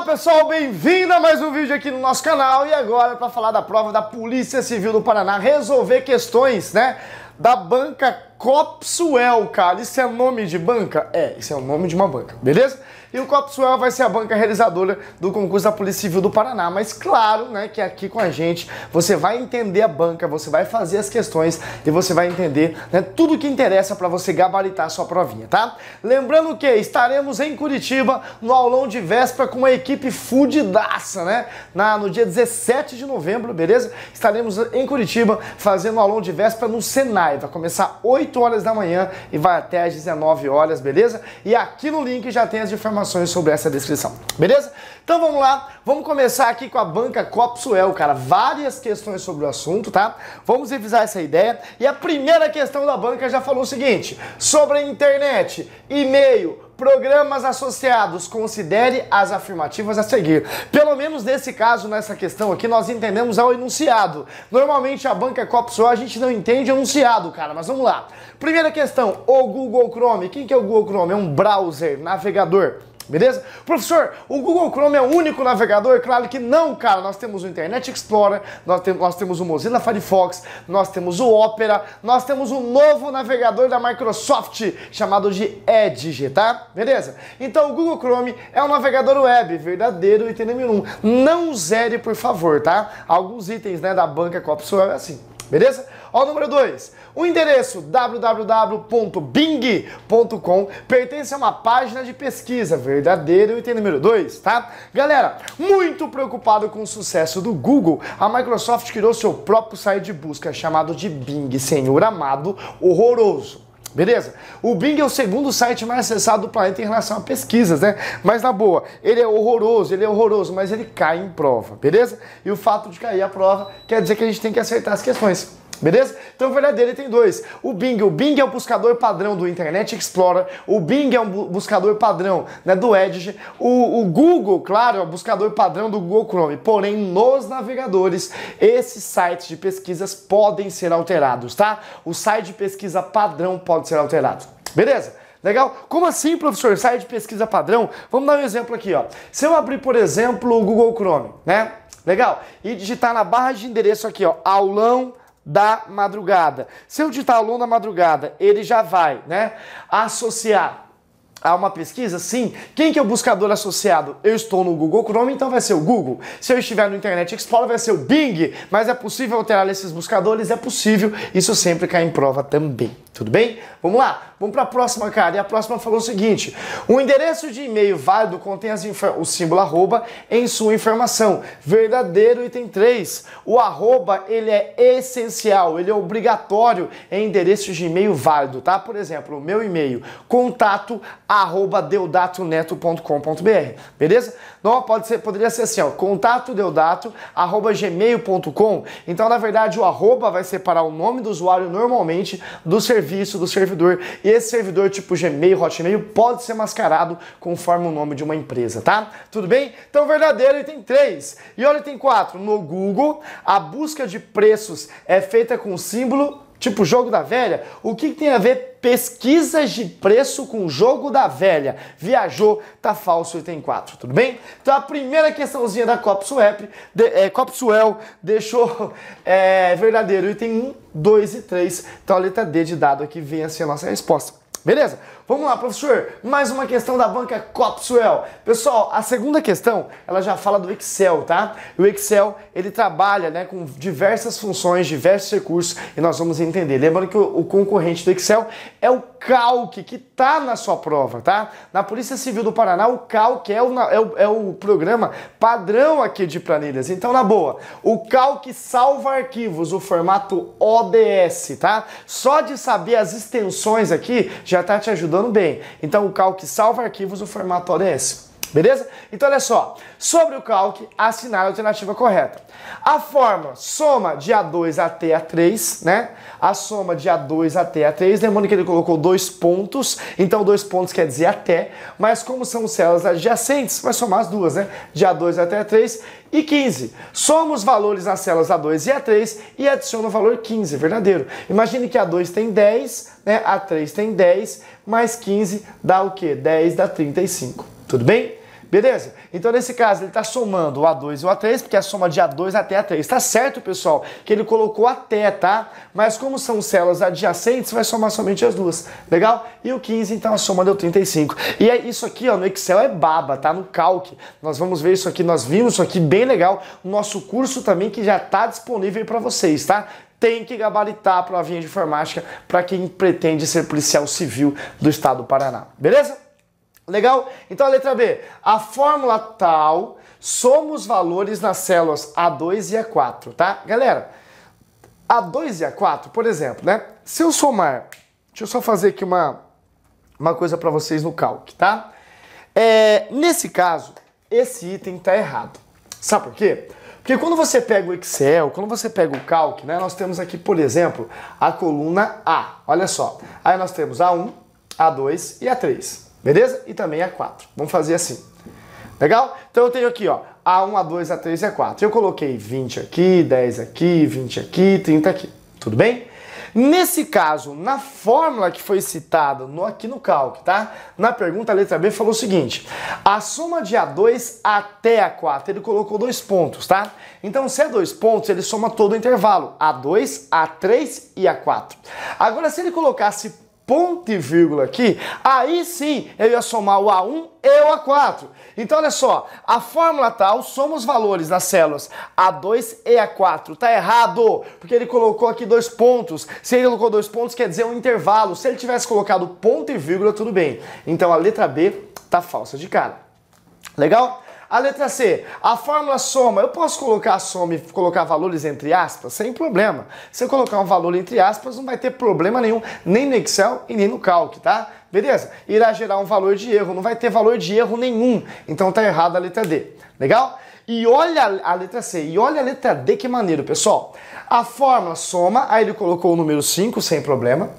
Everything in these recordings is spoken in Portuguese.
Olá pessoal, bem-vindo a mais um vídeo aqui no nosso canal e agora para falar da prova da Polícia Civil do Paraná resolver questões, né, da banca Copsuel, cara. Isso é nome de banca? É, isso é o nome de uma banca, beleza? E o copswell vai ser a banca realizadora do concurso da Polícia Civil do Paraná. Mas claro, né, que aqui com a gente você vai entender a banca, você vai fazer as questões e você vai entender né, tudo que interessa para você gabaritar a sua provinha, tá? Lembrando que estaremos em Curitiba no aulão de véspera com uma equipe fudidaça, né? Na, no dia 17 de novembro, beleza? Estaremos em Curitiba fazendo o aulão de véspera no Senai. Vai começar 8 horas da manhã e vai até às 19 horas, beleza? E aqui no link já tem as informações informações sobre essa descrição, beleza? Então vamos lá, vamos começar aqui com a banca Copsuel, cara. Várias questões sobre o assunto, tá? Vamos revisar essa ideia. E a primeira questão da banca já falou o seguinte: sobre a internet, e-mail, programas associados, considere as afirmativas a seguir. Pelo menos nesse caso, nessa questão aqui, nós entendemos ao enunciado. Normalmente a banca Copsol a gente não entende enunciado, cara, mas vamos lá. Primeira questão, o Google Chrome. Quem que é o Google Chrome? É um browser, navegador beleza? Professor, o Google Chrome é o único navegador? Claro que não, cara. Nós temos o Internet Explorer, nós, tem, nós temos o Mozilla Firefox, nós temos o Opera, nós temos um novo navegador da Microsoft chamado de Edge, tá? Beleza? Então o Google Chrome é um navegador web, verdadeiro item número 1. Não zere, por favor, tá? Alguns itens né, da banca Copswell é assim, beleza? Ó, número 2. O endereço www.bing.com pertence a uma página de pesquisa verdadeiro. Item número 2, tá? Galera, muito preocupado com o sucesso do Google, a Microsoft criou seu próprio site de busca chamado de Bing, senhor amado, horroroso. Beleza? O Bing é o segundo site mais acessado do planeta em relação a pesquisas, né? Mas na boa, ele é horroroso, ele é horroroso, mas ele cai em prova, beleza? E o fato de cair a prova quer dizer que a gente tem que acertar as questões. Beleza? Então o verdadeiro tem dois. O Bing, o Bing é o buscador padrão do Internet Explorer, o Bing é um buscador padrão né, do Edge, o, o Google, claro, é o buscador padrão do Google Chrome. Porém, nos navegadores, esses sites de pesquisas podem ser alterados, tá? O site de pesquisa padrão pode ser alterado. Beleza? Legal? Como assim, professor? Site de pesquisa padrão? Vamos dar um exemplo aqui, ó. Se eu abrir, por exemplo, o Google Chrome, né? Legal? E digitar na barra de endereço aqui, ó, aulão da madrugada. Se eu digitar aluno da madrugada, ele já vai, né, associar a uma pesquisa? Sim. Quem que é o buscador associado? Eu estou no Google Chrome, então vai ser o Google. Se eu estiver no Internet Explorer, vai ser o Bing. Mas é possível alterar esses buscadores? É possível. Isso sempre cai em prova também. Tudo bem? Vamos lá. Vamos para a próxima, cara. E a próxima falou o seguinte: o endereço de e-mail válido contém o símbolo arroba em sua informação. Verdadeiro item 3. O arroba ele é essencial, ele é obrigatório em endereço de e-mail válido, tá? Por exemplo, o meu e-mail contato arroba deudatoneto.com.br, beleza? Não pode ser, poderia ser assim, ó, contato deodato arroba gmail.com. Então, na verdade, o arroba vai separar o nome do usuário normalmente do serviço do servidor. E esse servidor tipo Gmail, Hotmail pode ser mascarado conforme o nome de uma empresa, tá? Tudo bem? Então, verdadeiro, item tem três. E olha, tem quatro. No Google, a busca de preços é feita com símbolo Tipo jogo da velha? O que, que tem a ver pesquisas de preço com jogo da velha? Viajou, tá falso e tem quatro, tudo bem? Então a primeira questãozinha da Copsuel de, é, Copswell deixou é, verdadeiro item 1, 2 e 3. Então a letra D de dado aqui vem assim a nossa resposta. Beleza? Vamos lá, professor, mais uma questão da banca Copswell. Pessoal, a segunda questão, ela já fala do Excel, tá? O Excel, ele trabalha né, com diversas funções, diversos recursos e nós vamos entender. Lembrando que o, concorrente do Excel é o CALC, que tá na sua prova, tá? Na Polícia Civil do Paraná, o CALC é o, é o, é o programa padrão aqui de planilhas. Então, na boa, o CALC salva arquivos, o formato ODS, tá? Só de saber as extensões aqui, já tá te ajudando rodando bem. Então o Calc salva arquivos no formato ODS. Beleza? Então olha só, sobre o calque, assinale a alternativa correta. A forma soma de A2 até A3, né? A soma de A2 até A3, lembrando que ele colocou dois pontos, então dois pontos quer dizer até, mas como são células adjacentes, vai somar as duas, né? De A2 até A3 e 15. Soma os valores nas células A2 e A3 e adiciona o valor 15, verdadeiro. Imagine que A2 tem 10, né? A3 tem 10, mais 15 dá o quê? 10 dá 35. Tudo bem? Beleza? Então, nesse caso, ele está somando o A2 e o A3, porque é a soma de A2 até A3. Está certo, pessoal, que ele colocou até, tá? Mas como são células adjacentes, vai somar somente as duas. Legal? E o 15, então, a soma deu 35. E é isso aqui, ó, no Excel é baba, tá? No calque. Nós vamos ver isso aqui, nós vimos isso aqui bem legal O nosso curso também, que já está disponível para vocês, tá? tem que gabaritar a provinha de informática para quem pretende ser policial civil do estado do Paraná. Beleza? Legal? Então a letra B. A fórmula tal soma os valores nas células A2 e A4, tá? Galera, A2 e A4, por exemplo, né? Se eu somar, deixa eu só fazer aqui uma, uma coisa para vocês no calque, tá? É, nesse caso, esse item tá errado. Sabe por quê? Porque quando você pega o Excel, quando você pega o Calc, né, nós temos aqui, por exemplo, a coluna A. Olha só. Aí nós temos A1, A2 e A3. Beleza? E também é A4. Vamos fazer assim. Legal? Então eu tenho aqui, ó, A1, A2, A3 e A4. Eu coloquei 20 aqui, 10 aqui, 20 aqui, 30 aqui. Tudo bem? Nesse caso, na fórmula que foi citada no, aqui no cálculo, tá? Na pergunta, a letra B falou o seguinte: a soma de A2 até A4, ele colocou dois pontos, tá? Então, se é dois pontos, ele soma todo o intervalo, A2, A3 e A4. Agora, se ele colocasse ponto e vírgula aqui, aí sim eu ia somar o A1 e o A4. Então olha só, a fórmula tal soma os valores das células A2 e A4. Tá errado, porque ele colocou aqui dois pontos. Se ele colocou dois pontos, quer dizer um intervalo. Se ele tivesse colocado ponto e vírgula, tudo bem. Então a letra B tá falsa de cara. Legal? A letra C, a fórmula soma, eu posso colocar soma e colocar valores entre aspas sem problema. Se eu colocar um valor entre aspas, não vai ter problema nenhum, nem no Excel e nem no Calc, tá? Beleza? Irá gerar um valor de erro, não vai ter valor de erro nenhum. Então tá errada a letra D. Legal? E olha a letra C, e olha a letra D, que maneiro, pessoal. A fórmula soma, aí ele colocou o número 5 sem problema,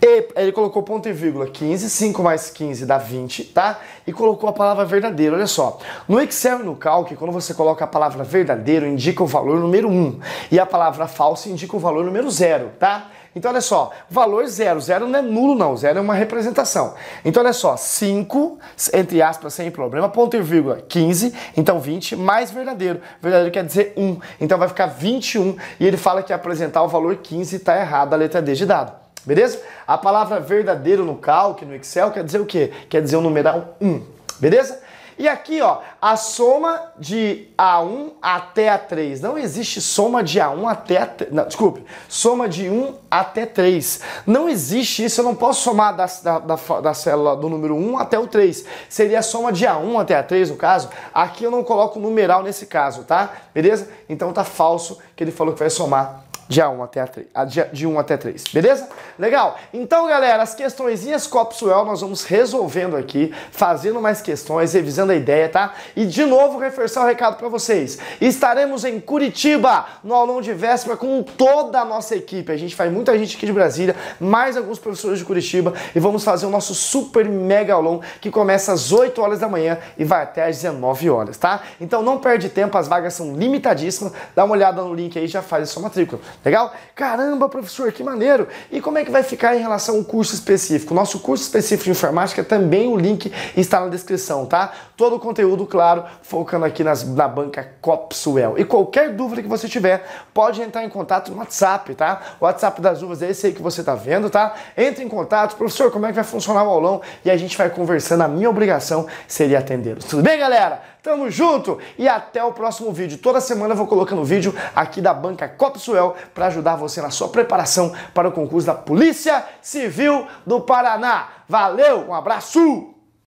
e ele colocou ponto e vírgula 15, 5 mais 15 dá 20, tá? E colocou a palavra verdadeira, olha só. No Excel e no Calc, quando você coloca a palavra verdadeiro, indica o valor número 1, e a palavra falsa indica o valor número 0, tá? Então, olha só, valor zero. Zero não é nulo, não. Zero é uma representação. Então, olha só, 5, entre aspas, sem problema, ponto e vírgula, 15. Então, 20 mais verdadeiro. Verdadeiro quer dizer 1. Um. Então, vai ficar 21. E ele fala que apresentar o valor 15 está errado a letra D de dado. Beleza? A palavra verdadeiro no cálculo, no Excel, quer dizer o quê? Quer dizer o numeral 1. Beleza? E aqui, ó, a soma de A1 até A3. Não existe soma de A1 até A3. Não, desculpe, soma de 1 até 3. Não existe isso. Eu não posso somar da, da, da, da célula do número 1 até o 3. Seria a soma de A1 até A3, no caso. Aqui eu não coloco numeral nesse caso, tá? Beleza? Então tá falso que ele falou que vai somar dia 1 até 3, ah, de 1 até 3, beleza? Legal? Então, galera, as questõezinhas Copsuel nós vamos resolvendo aqui, fazendo mais questões, revisando a ideia, tá? E de novo, reforçar o um recado para vocês. Estaremos em Curitiba, no aulão de véspera, com toda a nossa equipe. A gente faz muita gente aqui de Brasília, mais alguns professores de Curitiba, e vamos fazer o nosso super mega aulão, que começa às 8 horas da manhã e vai até às 19 horas, tá? Então não perde tempo, as vagas são limitadíssimas. Dá uma olhada no link aí e já faz a sua matrícula. Legal? Caramba, professor, que maneiro! E como é que vai ficar em relação ao curso específico? Nosso curso específico de informática também o link está na descrição, tá? Todo o conteúdo, claro, focando aqui nas, na banca Copsuel. E qualquer dúvida que você tiver, pode entrar em contato no WhatsApp, tá? O WhatsApp das uvas é esse aí que você tá vendo, tá? Entre em contato, professor, como é que vai funcionar o aulão? E a gente vai conversando. A minha obrigação seria atendê-los. Tudo bem, galera? Tamo junto e até o próximo vídeo. Toda semana eu vou colocando vídeo aqui da banca Copsuel para ajudar você na sua preparação para o concurso da Polícia Civil do Paraná. Valeu, um abraço!